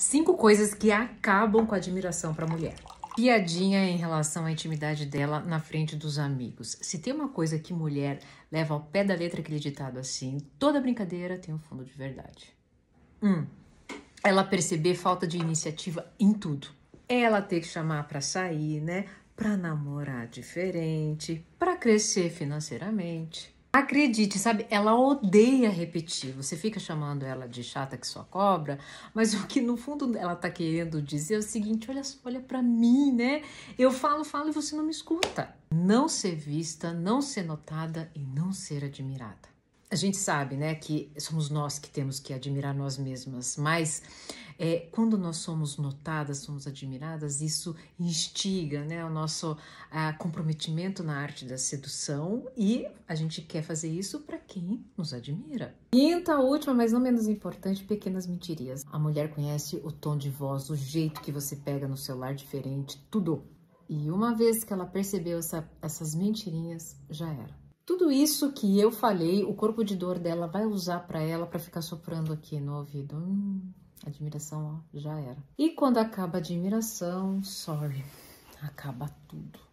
Cinco coisas que acabam com a admiração para a mulher. Piadinha em relação à intimidade dela na frente dos amigos. Se tem uma coisa que mulher leva ao pé da letra aquele ditado assim, toda brincadeira tem um fundo de verdade. Um, ela perceber falta de iniciativa em tudo. Ela ter que chamar para sair, né? Para namorar diferente, para crescer financeiramente. Acredite, sabe? Ela odeia repetir. Você fica chamando ela de chata que só cobra, mas o que no fundo ela tá querendo dizer é o seguinte: olha, olha para mim, né? Eu falo, falo e você não me escuta. Não ser vista, não ser notada e não ser admirada. A gente sabe, né, que somos nós que temos que admirar nós mesmas, mas é, quando nós somos notadas, somos admiradas, isso instiga né, o nosso a, ah, comprometimento na arte da sedução e a gente quer fazer isso para quem nos admira. Quinta, última, mas não menos importante, pequenas mentirias. A mulher conhece o tom de voz, o jeito que você pega no celular diferente, tudo. E uma vez que ela percebeu essa, essas mentirinhas, já era. Tudo isso que eu falei, o corpo de dor dela vai usar para ela para ficar soprando aqui no ouvido. Hum, admiração, ó, já era. E quando acaba a admiração, sorry, acaba tudo.